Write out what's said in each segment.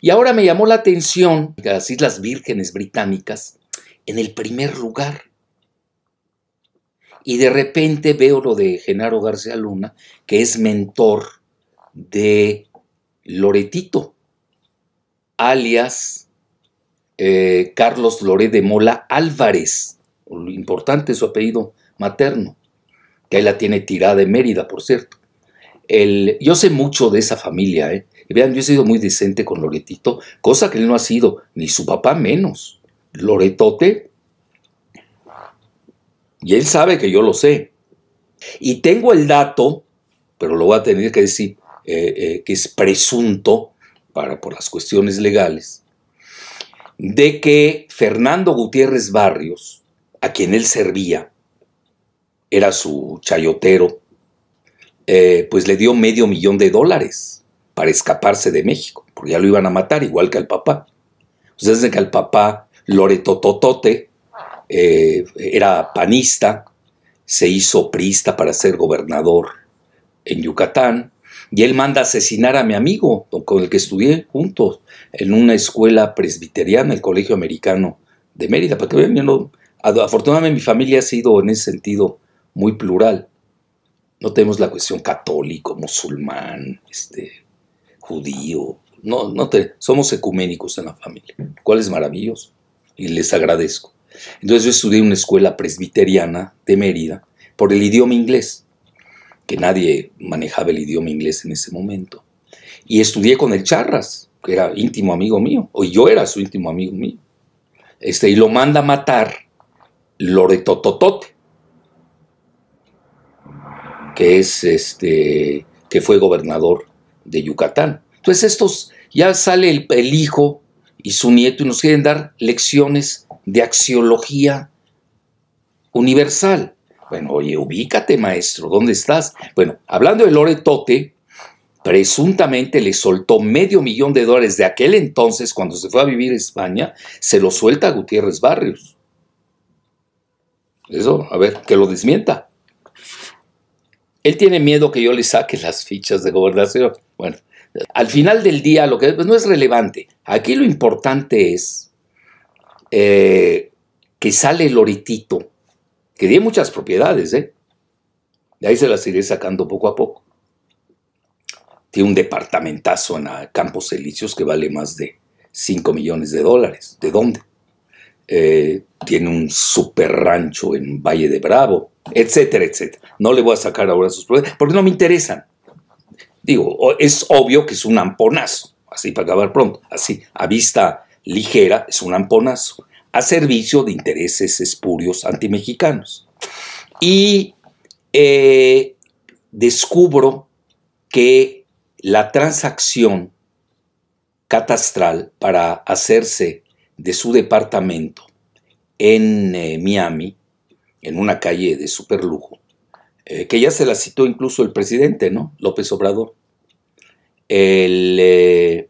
Y ahora me llamó la atención las Islas Vírgenes Británicas en el primer lugar. Y de repente veo lo de Genaro García Luna, que es mentor de Loretito, alias eh, Carlos Loret de Mola Álvarez, importante su apellido materno, que ahí la tiene tirada de Mérida, por cierto. El, yo sé mucho de esa familia, ¿eh? Vean, yo he sido muy decente con Loretito, cosa que él no ha sido, ni su papá menos. Loretote. Y él sabe que yo lo sé. Y tengo el dato, pero lo voy a tener que decir, eh, eh, que es presunto, para, por las cuestiones legales, de que Fernando Gutiérrez Barrios, a quien él servía, era su chayotero, eh, pues le dio medio millón de dólares para escaparse de México, porque ya lo iban a matar, igual que al papá. Ustedes desde que al papá Loreto Totote eh, era panista, se hizo priista para ser gobernador en Yucatán, y él manda asesinar a mi amigo, con el que estudié juntos, en una escuela presbiteriana, el Colegio Americano de Mérida, Porque afortunadamente mi familia ha sido en ese sentido muy plural. No tenemos la cuestión católico, musulmán, este, judío. No, no te, somos ecuménicos en la familia, lo cual es maravilloso y les agradezco. Entonces yo estudié en una escuela presbiteriana de Mérida por el idioma inglés, que nadie manejaba el idioma inglés en ese momento. Y estudié con el Charras, que era íntimo amigo mío, o yo era su íntimo amigo mío. Este, y lo manda a matar Loretototote, que es este que fue gobernador de Yucatán. Entonces estos, ya sale el, hijo y su nieto y nos quieren dar lecciones de axiología universal. Bueno, oye, ubícate, maestro, ¿dónde estás? Bueno, hablando de Tote, presuntamente le soltó medio millón de dólares de aquel entonces, cuando se fue a vivir a España, se lo suelta a Gutiérrez Barrios. Eso, a ver, que lo desmienta. Él tiene miedo que yo le saque las fichas de gobernación. Bueno, al final del día lo que pues, no es relevante. Aquí lo importante es eh, que sale el que tiene muchas propiedades, ¿eh? De ahí se las iré sacando poco a poco. Tiene un departamentazo en Campos Elíseos que vale más de 5 millones de dólares. ¿De dónde? Eh, tiene un super rancho en Valle de Bravo, etcétera, etcétera. No le voy a sacar ahora sus problemas porque no me interesan. Digo, es obvio que es un amponazo, así para acabar pronto, así, a vista ligera, es un amponazo, a servicio de intereses espurios antimexicanos. Y eh, descubro que la transacción catastral para hacerse de su departamento en eh, Miami, en una calle de superlujo, lujo, eh, que ya se la citó incluso el presidente, ¿no? López Obrador. Eh,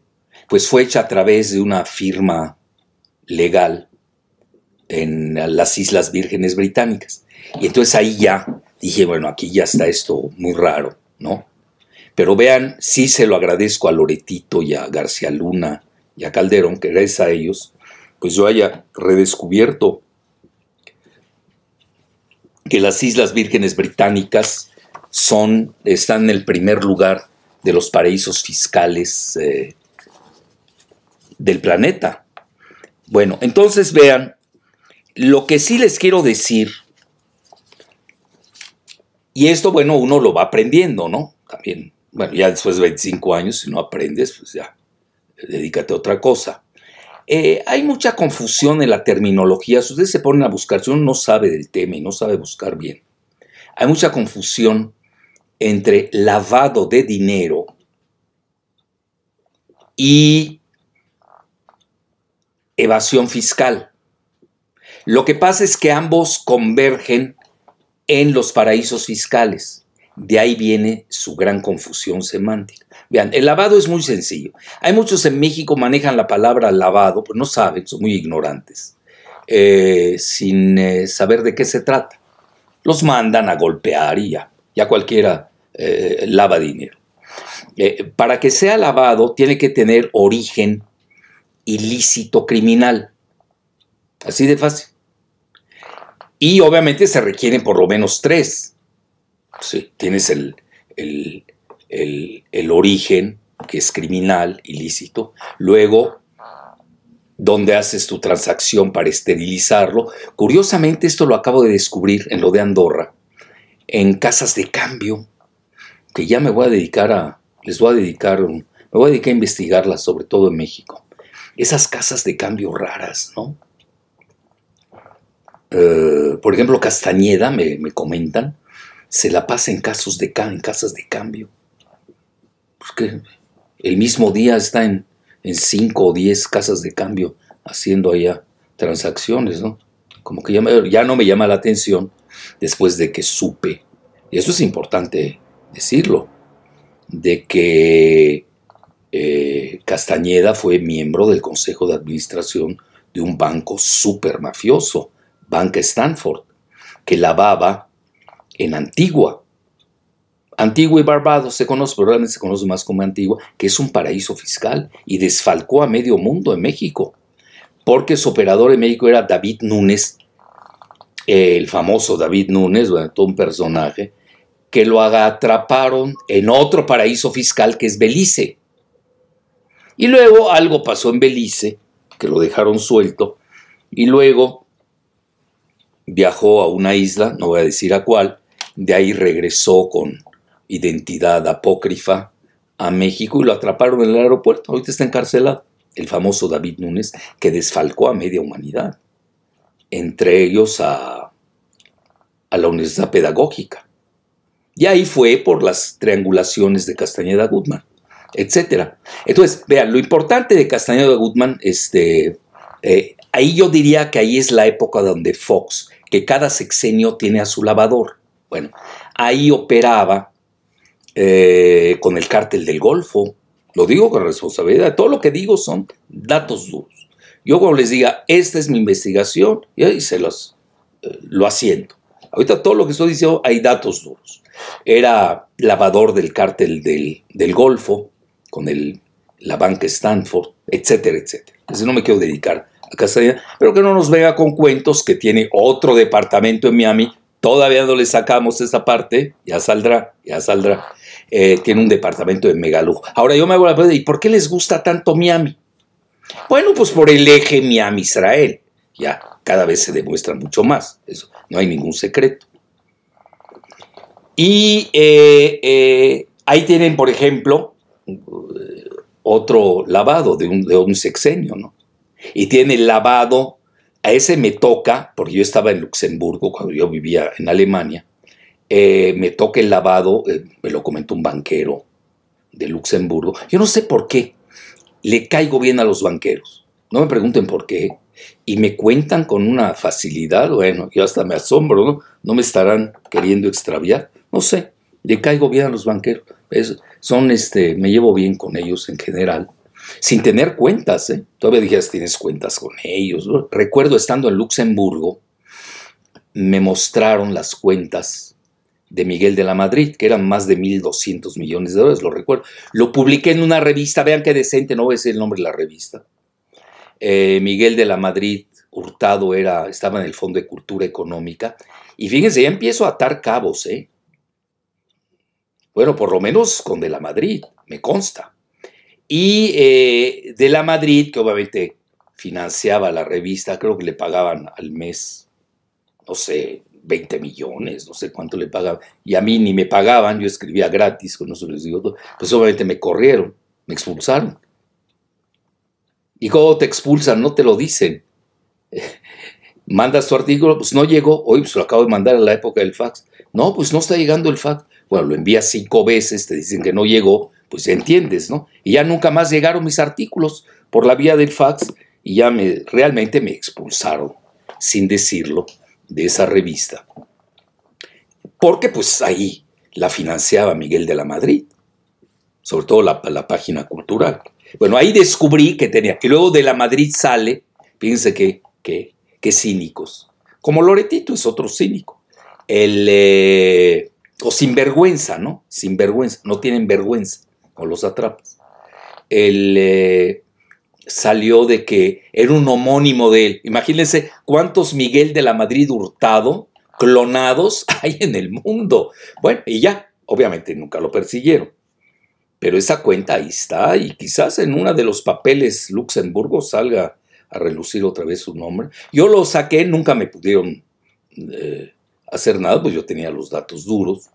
pues fue hecha a través de una firma legal en las Islas Vírgenes Británicas. Y entonces ahí ya dije, bueno, aquí ya está esto muy raro, ¿no? Pero vean, sí se lo agradezco a Loretito y a García Luna y a Calderón, que gracias a ellos pues yo haya redescubierto que las Islas Vírgenes Británicas son, están en el primer lugar de los paraísos fiscales eh, del planeta. Bueno, entonces vean, lo que sí les quiero decir, y esto, bueno, uno lo va aprendiendo, ¿no? También, bueno, ya después de 25 años, si no aprendes, pues ya, dedícate a otra cosa. Eh, hay mucha confusión en la terminología. Si ustedes se ponen a buscar, si uno no sabe del tema y no sabe buscar bien, hay mucha confusión entre lavado de dinero y evasión fiscal. Lo que pasa es que ambos convergen en los paraísos fiscales. De ahí viene su gran confusión semántica. Vean, el lavado es muy sencillo. Hay muchos en México manejan la palabra lavado, pues no saben, son muy ignorantes, eh, sin eh, saber de qué se trata. Los mandan a golpear y ya, cualquiera eh, lava dinero. para que sea lavado tiene que tener origen ilícito criminal. Así de fácil. Y obviamente se requieren por lo menos tres. Sí. Tienes el, el, origen, que es criminal, ilícito. Luego, ¿dónde haces tu transacción para esterilizarlo. Curiosamente, esto lo acabo de descubrir en lo de Andorra, en casas de cambio, que ya me voy a dedicar a, les voy a dedicar, me voy a dedicar a investigarlas, sobre todo en México. Esas casas de cambio raras, ¿no? Eh, por ejemplo, Castañeda, me comentan, se la pasa en, casos de, en casas de cambio. Porque pues el mismo día está en, en cinco o diez casas de cambio haciendo allá transacciones, ¿no? Como que ya, no me llama la atención después de que supe, y eso es importante decirlo, de que eh, Castañeda fue miembro del consejo de administración de un banco súper mafioso, Banca Stanford, que lavaba en Antigua. Antigua y Barbados se conoce, realmente se conoce más como Antigua, que es un paraíso fiscal y desfalcó a medio mundo en México, porque su operador en México era David Núñez, el famoso David Núñez, bueno, todo un personaje, que lo atraparon en otro paraíso fiscal que es Belice. Y luego algo pasó en Belice, que lo dejaron suelto, y luego viajó a una isla, no voy a decir a cuál, de ahí regresó con identidad apócrifa a México y lo atraparon en el aeropuerto. Ahorita está encarcelado. El famoso David Núñez que desfalcó a media humanidad. Entre ellos a, la Universidad Pedagógica. Y ahí fue por las triangulaciones de Castañeda Guzmán, etc. Entonces, vean, lo importante de Castañeda Guzmán, este, eh, ahí yo diría que ahí es la época donde Fox, que cada sexenio tiene a su lavador. Bueno, ahí operaba eh, con el cártel del Golfo. Lo digo con responsabilidad. Todo lo que digo son datos duros. Yo cuando les diga, esta es mi investigación, y se los eh, lo asiento. Ahorita todo lo que estoy diciendo hay datos duros. Era lavador del cártel del, Golfo, con el, la banca Stanford, etcétera, etcétera. Entonces no me quiero dedicar a casa. pero que no nos vea con cuentos que tiene otro departamento en Miami Todavía no le sacamos esa parte, ya saldrá, ya saldrá. Eh, tiene un departamento de megalujo. Ahora yo me hago la pregunta, ¿y por qué les gusta tanto Miami? Bueno, pues por el eje Miami-Israel. Ya, cada vez se demuestra mucho más. Eso, no hay ningún secreto. Y eh, eh, ahí tienen, por ejemplo, otro lavado de un, sexenio, ¿no? Y tiene el lavado a ese me toca, porque yo estaba en Luxemburgo cuando yo vivía en Alemania, eh, me toca el lavado, eh, me lo comentó un banquero de Luxemburgo. Yo no sé por qué le caigo bien a los banqueros. No me pregunten por qué. Y me cuentan con una facilidad, bueno, yo hasta me asombro, ¿no? No me estarán queriendo extraviar. No sé, le caigo bien a los banqueros. son, este, me llevo bien con ellos en general sin tener cuentas. ¿eh? Todavía dijeras, tienes cuentas con ellos. Recuerdo estando en Luxemburgo, me mostraron las cuentas de Miguel de la Madrid, que eran más de 1.200 millones de dólares, lo recuerdo. Lo publiqué en una revista, vean qué decente, no voy a decir el nombre de la revista. Eh, Miguel de la Madrid, Hurtado, era, estaba en el Fondo de Cultura Económica. Y fíjense, ya empiezo a atar cabos, ¿eh? Bueno, por lo menos con de la Madrid, me consta y eh, de la Madrid, que obviamente financiaba la revista, creo que le pagaban al mes, no sé, 20 millones, no sé cuánto le pagaban, y a mí ni me pagaban, yo escribía gratis, con eso les digo pues obviamente me corrieron, me expulsaron. ¿Y cómo te expulsan? No te lo dicen. Mandas tu artículo, pues no llegó, hoy pues lo acabo de mandar en la época del fax. No, pues no está llegando el fax. Bueno, lo envías cinco veces, te dicen que no llegó, pues ya entiendes, ¿no? Y ya nunca más llegaron mis artículos por la vía del fax y ya me, realmente me expulsaron, sin decirlo, de esa revista. Porque pues ahí la financiaba Miguel de la Madrid, sobre todo la, página cultural. Bueno, ahí descubrí que tenía, que luego de la Madrid sale, fíjense que, que, que cínicos, como Loretito es otro cínico, el, eh, o sinvergüenza, ¿no? Sinvergüenza, no tienen vergüenza con los atrapas. Él eh, salió de que era un homónimo de él. Imagínense cuántos Miguel de la Madrid Hurtado clonados hay en el mundo. Bueno, y ya, obviamente nunca lo persiguieron. Pero esa cuenta ahí está y quizás en uno de los papeles Luxemburgo salga a relucir otra vez su nombre. Yo lo saqué, nunca me pudieron eh, hacer nada, pues yo tenía los datos duros.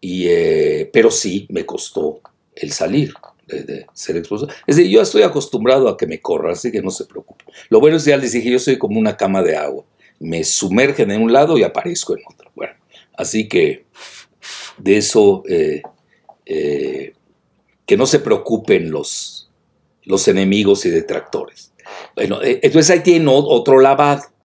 Y, eh, pero sí, me costó el salir de, ser expulsado. Es decir, yo estoy acostumbrado a que me corra así que no se preocupen. Lo bueno es que ya les dije, yo soy como una cama de agua. Me sumergen en un lado y aparezco en otro. Bueno, así que de eso, eh, eh, que no se preocupen los, los enemigos y detractores. Bueno, eh, entonces ahí tiene otro lavado.